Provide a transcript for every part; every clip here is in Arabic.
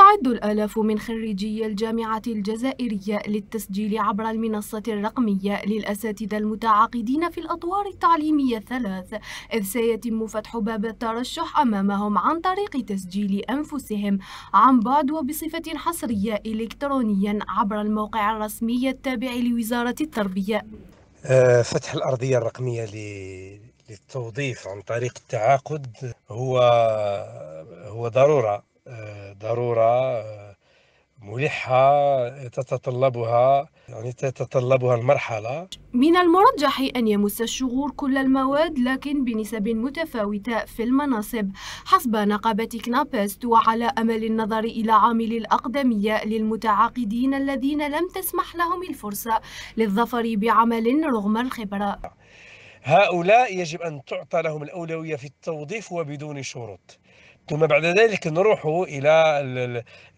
تستعد الآلاف من خريجي الجامعة الجزائرية للتسجيل عبر المنصة الرقمية للأساتذة المتعاقدين في الأطوار التعليمية الثلاث إذ سيتم فتح باب الترشح أمامهم عن طريق تسجيل أنفسهم عن بعد وبصفة حصرية إلكترونيا عبر الموقع الرسمي التابع لوزارة التربية آه، فتح الأرضية الرقمية للتوظيف عن طريق التعاقد هو هو ضروره ضروره آه، ملحه آه، تتطلبها يعني تتطلبها المرحله من المرجح ان يمس الشغور كل المواد لكن بنسب متفاوته في المناصب حسب نقابه كنابست وعلى امل النظر الى عامل الاقدميه للمتعاقدين الذين لم تسمح لهم الفرصه للظفر بعمل رغم الخبره هؤلاء يجب أن تعطى لهم الأولوية في التوظيف وبدون شروط ثم بعد ذلك نروح الى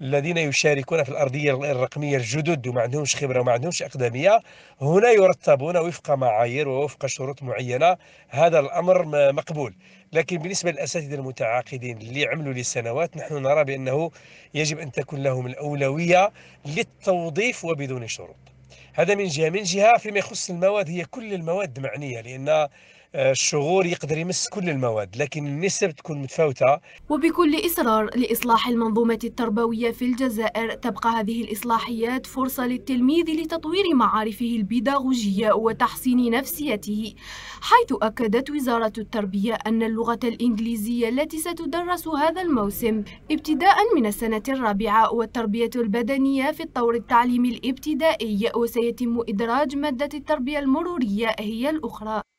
الذين يشاركون في الارضيه الرقميه الجدد وما عندهمش خبره وما عندهمش اقدميه هنا يرتبون وفق معايير ووفق شروط معينه هذا الامر مقبول لكن بالنسبه للاساتذه المتعاقدين اللي عملوا لسنوات نحن نرى بانه يجب ان تكون لهم الاولويه للتوظيف وبدون شروط هذا من جهه من جهه فيما يخص المواد هي كل المواد معنيه لان الشغور يقدر يمس كل المواد لكن النسب تكون متفاوتة وبكل إصرار لإصلاح المنظومة التربوية في الجزائر تبقى هذه الإصلاحيات فرصة للتلميذ لتطوير معارفه البيداغوجية وتحسين نفسيته حيث أكدت وزارة التربية أن اللغة الإنجليزية التي ستدرس هذا الموسم ابتداء من السنة الرابعة والتربية البدنية في الطور التعليمي الابتدائي وسيتم إدراج مادة التربية المرورية هي الأخرى